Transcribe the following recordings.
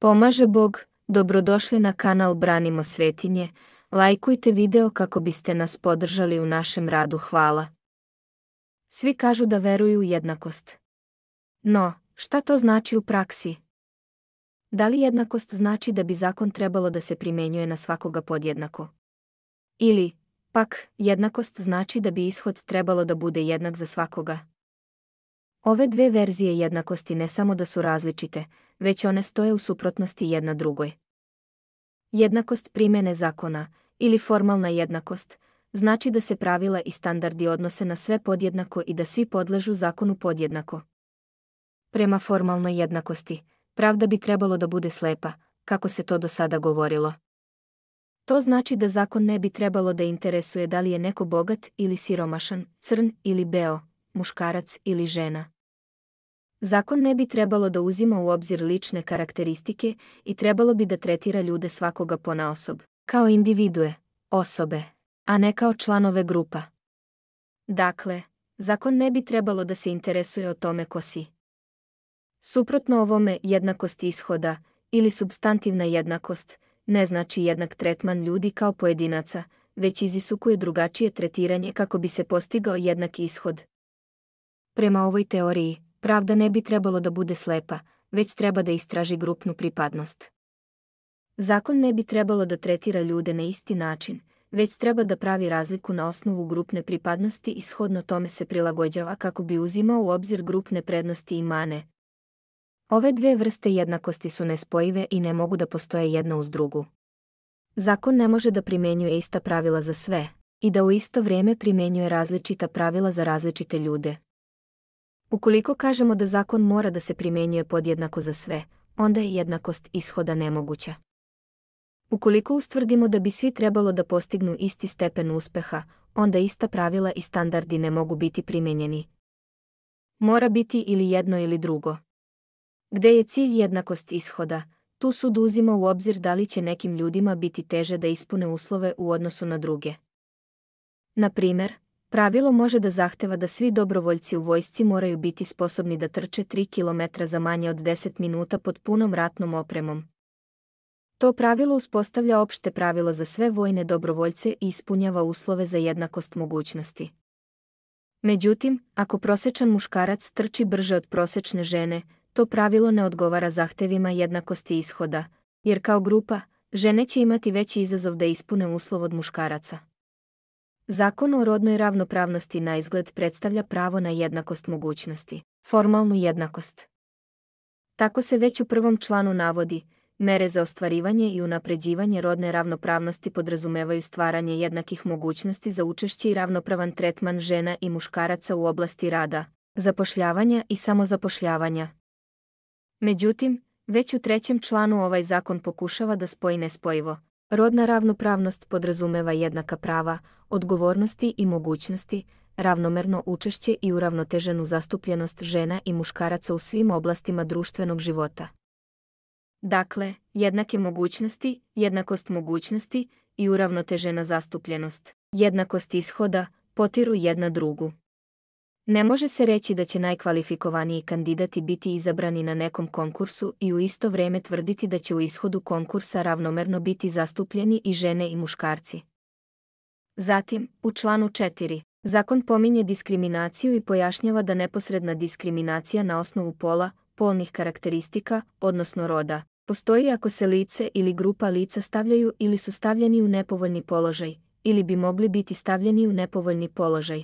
Pomaže Bog, dobrodošli na kanal Branimo svetinje, lajkujte video kako biste nas podržali u našem radu hvala. Svi kažu da veruju u jednakost. No, šta to znači u praksi? Da li jednakost znači da bi zakon trebalo da se primenjuje na svakoga podjednako? Ili, pak, jednakost znači da bi ishod trebalo da bude jednak za svakoga? Ove dve verzije jednakosti ne samo da su različite, već one stoje u suprotnosti jedna drugoj. Jednakost primjene zakona, ili formalna jednakost, znači da se pravila i standardi odnose na sve podjednako i da svi podležu zakonu podjednako. Prema formalnoj jednakosti, pravda bi trebalo da bude slepa, kako se to do sada govorilo. To znači da zakon ne bi trebalo da interesuje da li je neko bogat ili siromašan, crn ili beo, muškarac ili žena. Zakon ne bi trebalo da uzima u obzir lične karakteristike i trebalo bi da tretira ljude svakoga osob, kao individue, osobe, a ne kao članove grupa. Dakle, zakon ne bi trebalo da se interesuje o tome ko si. Suprotno ovome jednakost ishoda ili substantivna jednakost ne znači jednak tretman ljudi kao pojedinaca, već izisukuje drugačije tretiranje kako bi se postigao jednak ishod. Prema ovoj teoriji, Pravda ne bi trebalo da bude slepa, već treba da istraži grupnu pripadnost. Zakon ne bi trebalo da tretira ljude na isti način, već treba da pravi razliku na osnovu grupne pripadnosti i shodno tome se prilagođava kako bi uzimao u obzir grupne prednosti i mane. Ove dve vrste jednakosti su nespojive i ne mogu da postoje jedna uz drugu. Zakon ne može da primenjuje ista pravila za sve i da u isto vrijeme primenjuje različita pravila za različite ljude. Ukoliko kažemo da zakon mora da se primenjuje podjednako za sve, onda je jednakost ishoda nemoguća. Ukoliko ustvrdimo da bi svi trebalo da postignu isti stepen uspeha, onda ista pravila i standardi ne mogu biti primenjeni. Mora biti ili jedno ili drugo. Gde je cilj jednakost ishoda, tu sud uzima u obzir da li će nekim ljudima biti teže da ispune uslove u odnosu na druge. Na primer, Pravilo može da zahteva da svi dobrovoljci u vojsci moraju biti sposobni da trče 3 km za manje od 10 minuta pod punom ratnom opremom. To pravilo uspostavlja opšte pravilo za sve vojne dobrovoljce i ispunjava uslove za jednakost mogućnosti. Međutim, ako prosečan muškarac trči brže od prosečne žene, to pravilo ne odgovara zahtevima jednakosti ishoda, jer kao grupa, žene će imati veći izazov da ispune uslov od muškaraca. Zakon o rodnoj ravnopravnosti na izgled predstavlja pravo na jednakost mogućnosti, formalnu jednakost. Tako se već u prvom članu navodi, mere za ostvarivanje i unapređivanje rodne ravnopravnosti podrazumevaju stvaranje jednakih mogućnosti za učešće i ravnopravan tretman žena i muškaraca u oblasti rada, zapošljavanja i samozapošljavanja. Međutim, već u trećem članu ovaj zakon pokušava da spoji nespojivo – Rodna ravnopravnost podrazumeva jednaka prava, odgovornosti i mogućnosti, ravnomerno učešće i uravnoteženu zastupljenost žena i muškaraca u svim oblastima društvenog života. Dakle, jednake mogućnosti, jednakost mogućnosti i uravnotežena zastupljenost, jednakost ishoda, potiru jedna drugu. Ne može se reći da će najkvalifikovaniji kandidati biti izabrani na nekom konkursu i u isto vrijeme tvrditi da će u ishodu konkursa ravnomerno biti zastupljeni i žene i muškarci. Zatim, u članu 4. Zakon pominje diskriminaciju i pojašnjava da neposredna diskriminacija na osnovu pola, polnih karakteristika, odnosno roda, postoji ako se lice ili grupa lica stavljaju ili su stavljeni u nepovoljni položaj, ili bi mogli biti stavljeni u nepovoljni položaj,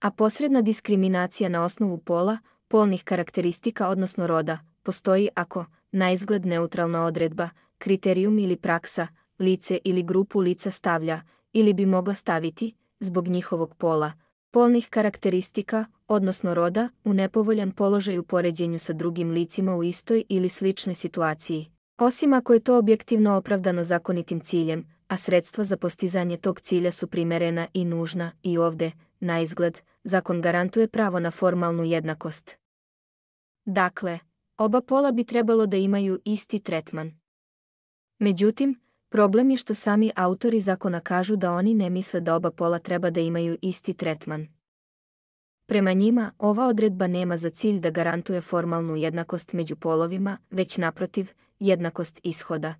a posredna diskriminacija na osnovu pola, polnih karakteristika odnosno roda, postoji ako, na izgled neutralna odredba, kriterijum ili praksa, lice ili grupu lica stavlja, ili bi mogla staviti, zbog njihovog pola, polnih karakteristika, odnosno roda, u nepovoljan položaj u poređenju sa drugim licima u istoj ili sličnoj situaciji, osim ako je to objektivno opravdano zakonitim ciljem, a sredstva za postizanje tog cilja su primerena i nužna i ovde, na izgled, zakon garantuje pravo na formalnu jednakost. Dakle, oba pola bi trebalo da imaju isti tretman. Međutim, problem je što sami autori zakona kažu da oni ne misle da oba pola treba da imaju isti tretman. Prema njima, ova odredba nema za cilj da garantuje formalnu jednakost među polovima, već naprotiv, jednakost ishoda.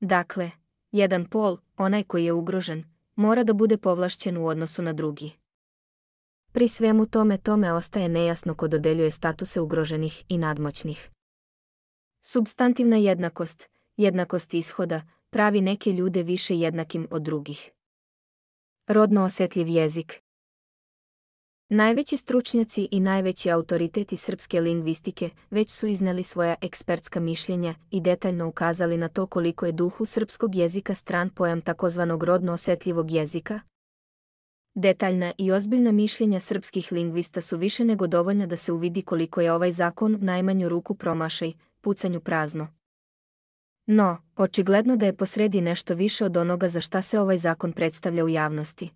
Dakle, jedan pol, onaj koji je ugrožen, mora da bude povlašćen u odnosu na drugi. Pri svemu tome tome ostaje nejasno ko dodeljuje statuse ugroženih i nadmoćnih. Substantivna jednakost, jednakost ishoda, pravi neke ljude više jednakim od drugih. Rodno osjetljiv jezik, Najveći stručnjaci i najveći autoriteti srpske lingvistike već su izneli svoja ekspertska mišljenja i detaljno ukazali na to koliko je duhu srpskog jezika stran pojam takozvanog rodno osetljivog jezika. Detaljna i ozbiljna mišljenja srpskih lingvista su više nego dovoljna da se uvidi koliko je ovaj zakon u najmanju ruku promašaj, pucanju prazno. No, očigledno da je posredi nešto više od onoga za šta se ovaj zakon predstavlja u javnosti.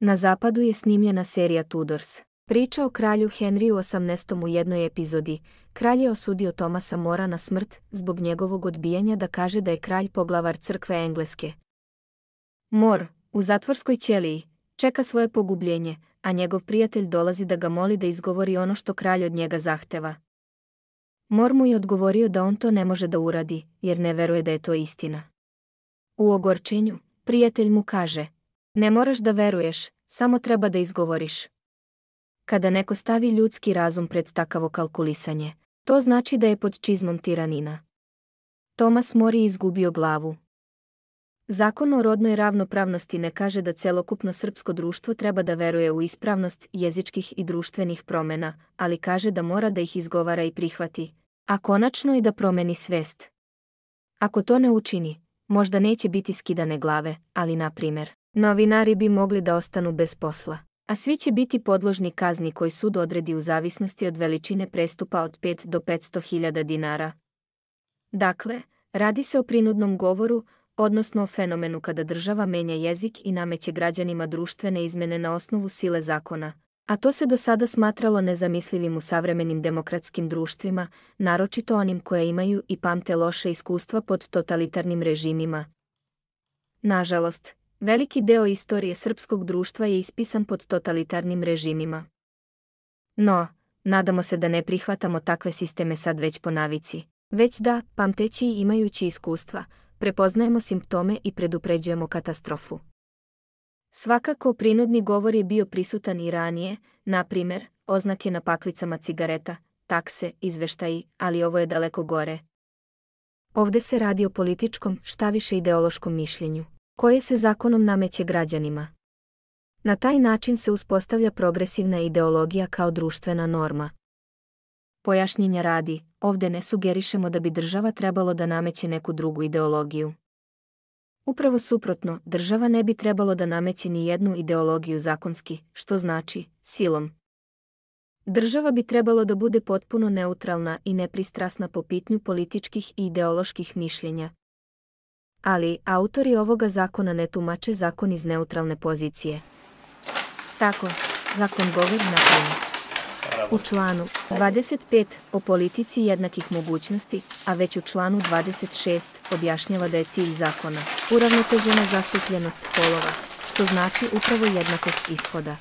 Na zapadu je snimljena serija Tudors. Priča o kralju Henryu 18. u jednoj epizodi. Kralj je osudio Tomasa Mora na smrt zbog njegovog odbijanja da kaže da je kralj poglavar crkve Engleske. Mor, u zatvorskoj ćeliji, čeka svoje pogubljenje, a njegov prijatelj dolazi da ga moli da izgovori ono što kralj od njega zahteva. Mor mu je odgovorio da on to ne može da uradi, jer ne veruje da je to istina. U ogorčenju, prijatelj mu kaže, ne moraš da veruješ, samo treba da izgovoriš. Kada neko stavi ljudski razum pred takavo kalkulisanje, to znači da je pod čizmom tiranina. Tomas Mori izgubio glavu. Zakon o rodnoj ravnopravnosti ne kaže da celokupno srpsko društvo treba da veruje u ispravnost jezičkih i društvenih promena, ali kaže da mora da ih izgovara i prihvati, a konačno i da promeni svest. Ako to ne učini, možda neće biti skidane glave, ali na primjer, Novinari bi mogli da ostanu bez posla, a svi će biti podložni kazni koji sud odredi u zavisnosti od veličine prestupa od 5 do 500 hiljada dinara. Dakle, radi se o prinudnom govoru, odnosno o fenomenu kada država menja jezik i nameće građanima društvene izmene na osnovu sile zakona, a to se do sada smatralo nezamislivim u savremenim demokratskim društvima, naročito onim koje imaju i pamte loše iskustva pod totalitarnim režimima. Nažalost, Veliki deo istorije srpskog društva je ispisan pod totalitarnim režimima. No, nadamo se da ne prihvatamo takve sisteme sad već po navici, već da, pamteći i imajući iskustva, prepoznajemo simptome i predupređujemo katastrofu. Svakako prinudni govor je bio prisutan i ranije, na primjer, oznake na paklicama cigareta, takse, izveštaji, ali ovo je daleko gore. Ovde se radi o političkom, šta više ideološkom mišljenju koje se zakonom nameće građanima. Na taj način se uspostavlja progresivna ideologija kao društvena norma. Pojašnjenja radi, ovde ne sugerišemo da bi država trebalo da nameće neku drugu ideologiju. Upravo suprotno, država ne bi trebalo da nameće ni jednu ideologiju zakonski, što znači silom. Država bi trebalo da bude potpuno neutralna i nepristrasna po pitnju političkih i ideoloških mišljenja, ali autori ovoga zakona ne tumače zakon iz neutralne pozicije. Tako, zakon govori na U članu 25 o politici jednakih mogućnosti, a već u članu 26 objašnjava da je cilj zakona uravnotežena zastupljenost polova, što znači upravo jednakost ishoda.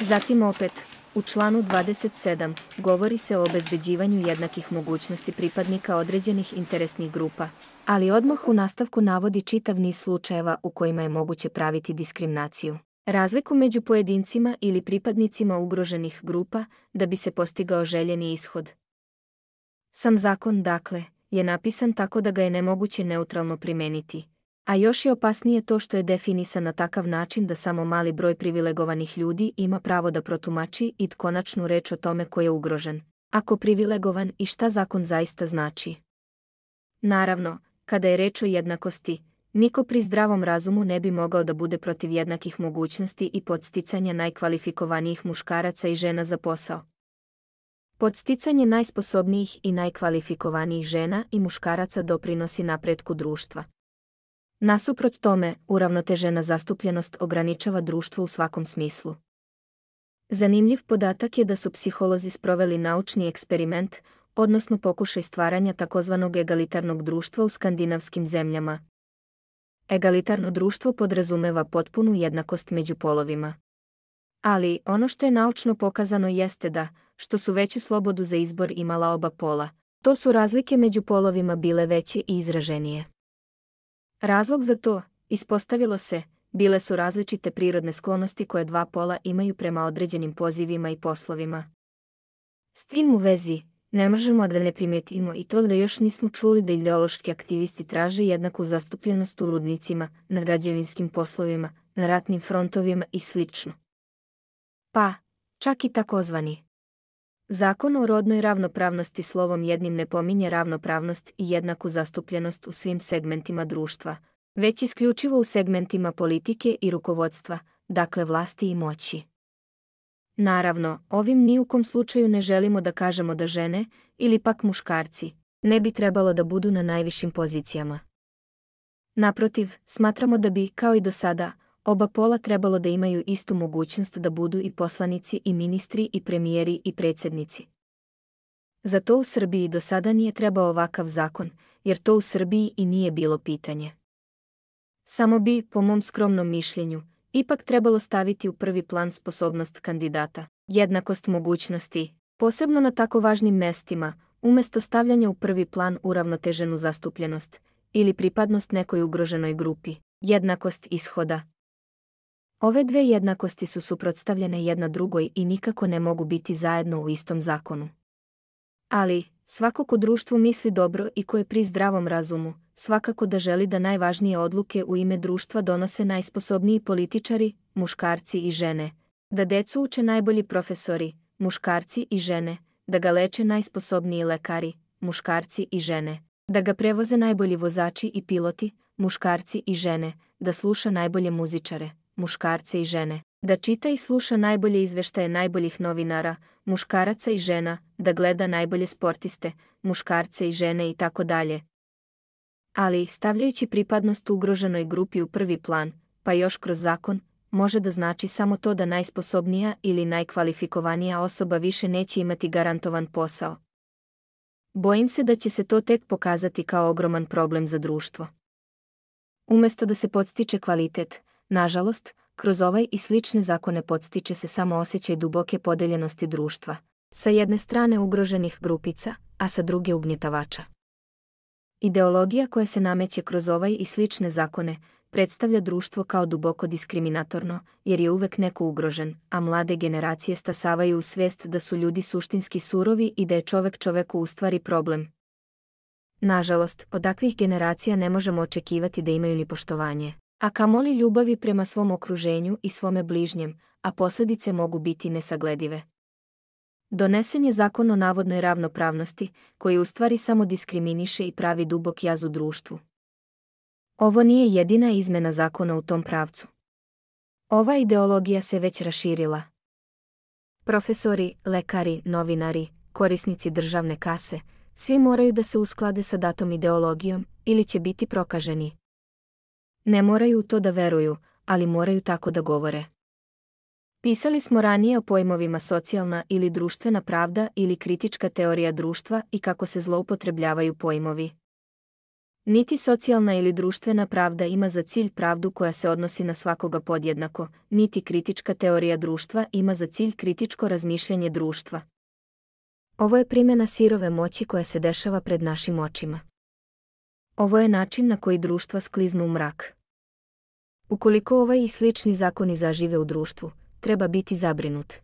Zatim opet, u članu 27 govori se o obezbeđivanju jednakih mogućnosti pripadnika određenih interesnih grupa, ali odmah u nastavku navodi čitav niz slučajeva u kojima je moguće praviti diskriminaciju. Razliku među pojedincima ili pripadnicima ugroženih grupa da bi se postigao željeni ishod. Sam zakon, dakle, je napisan tako da ga je nemoguće neutralno primeniti, a još je opasnije to što je definisan na takav način da samo mali broj privilegovanih ljudi ima pravo da protumači i konačnu reč o tome ko je ugrožen. Ako privilegovan i šta zakon zaista znači. Naravno, kada je reč o jednakosti, niko pri zdravom razumu ne bi mogao da bude protiv jednakih mogućnosti i podsticanja najkvalifikovanijih muškaraca i žena za posao. Podsticanje najsposobnijih i najkvalifikovanijih žena i muškaraca doprinosi napretku društva. Nasuprot tome, uravnotežena zastupljenost ograničava društvo u svakom smislu. Zanimljiv podatak je da su psiholozi sproveli naučni eksperiment, odnosno pokušaj stvaranja takozvanog egalitarnog društva u skandinavskim zemljama. Egalitarno društvo podrazumeva potpunu jednakost među polovima. Ali, ono što je naučno pokazano jeste da, što su veću slobodu za izbor imala oba pola, to su razlike među polovima bile veće i izraženije. Razlog za to, ispostavilo se, bile su različite prirodne sklonosti koje dva pola imaju prema određenim pozivima i poslovima. S tim u vezi, ne možemo da ne primijetimo i to da još nismo čuli da ideološki aktivisti traže jednaku zastupljenost u rudnicima, na građevinskim poslovima, na ratnim frontovima i sl. Pa, čak i takozvani Zakon o rodnoj ravnopravnosti slovom jednim ne pominje ravnopravnost i jednaku zastupljenost u svim segmentima društva, već isključivo u segmentima politike i rukovodstva, dakle vlasti i moći. Naravno, ovim ni u kom slučaju ne želimo da kažemo da žene, ili pak muškarci, ne bi trebalo da budu na najvišim pozicijama. Naprotiv, smatramo da bi, kao i do sada, Oba pola trebalo da imaju istu mogućnost da budu i poslanici i ministri i premijeri i predsjednici. Za to u Srbiji do sada nije trebao ovakav zakon, jer to u Srbiji i nije bilo pitanje. Samo bi, po mom skromnom mišljenju, ipak trebalo staviti u prvi plan sposobnost kandidata, jednakost mogućnosti, posebno na tako važnim mestima, umjesto stavljanja u prvi plan uravnoteženu zastupljenost ili pripadnost nekoj ugroženoj grupi, jednakost ishoda, Ove dve jednakosti su suprotstavljene jedna drugoj i nikako ne mogu biti zajedno u istom zakonu. Ali, svako ko društvu misli dobro i ko je pri zdravom razumu, svakako da želi da najvažnije odluke u ime društva donose najsposobniji političari, muškarci i žene, da decu uče najbolji profesori, muškarci i žene, da ga leče najsposobniji lekari, muškarci i žene, da ga prevoze najbolji vozači i piloti, muškarci i žene, da sluša najbolje muzičare, muškarce i žene, da čita i sluša najbolje izveštaje najboljih novinara, muškaraca i žena, da gleda najbolje sportiste, muškarce i žene i tako dalje. Ali, stavljajući pripadnost ugroženoj grupi u prvi plan, pa još kroz zakon, može da znači samo to da najsposobnija ili najkvalifikovanija osoba više neće imati garantovan posao. Bojim se da će se to tek pokazati kao ogroman problem za društvo. Umesto da se podstiče kvalitet, Nažalost, kroz ovaj i slične zakone podstiče se samo osjećaj duboke podeljenosti društva, sa jedne strane ugroženih grupica, a sa druge ugnjetavača. Ideologija koja se nameće kroz ovaj i slične zakone predstavlja društvo kao duboko diskriminatorno, jer je uvek neko ugrožen, a mlade generacije stasavaju u svijest da su ljudi suštinski surovi i da je čovek čoveku u stvari problem. Nažalost, od takvih generacija ne možemo očekivati da imaju ni poštovanje a kamoli ljubavi prema svom okruženju i svome bližnjem, a posljedice mogu biti nesagledive. Donesen je zakon o navodnoj ravnopravnosti, koji u stvari samo diskriminiše i pravi dubok jaz u društvu. Ovo nije jedina izmena zakona u tom pravcu. Ova ideologija se već raširila. Profesori, lekari, novinari, korisnici državne kase, svi moraju da se usklade sa datom ideologijom ili će biti prokaženi. Ne moraju to da veruju, ali moraju tako da govore. Pisali smo ranije o pojmovima socijalna ili društvena pravda ili kritička teorija društva i kako se zloupotrebljavaju pojmovi. Niti socijalna ili društvena pravda ima za cilj pravdu koja se odnosi na svakoga podjednako, niti kritička teorija društva ima za cilj kritičko razmišljanje društva. Ovo je primjena sirove moći koja se dešava pred našim očima. Ovo je način na koji društva skliznu u mrak. Ukoliko ovaj i slični zakoni zažive u društvu, treba biti zabrinut.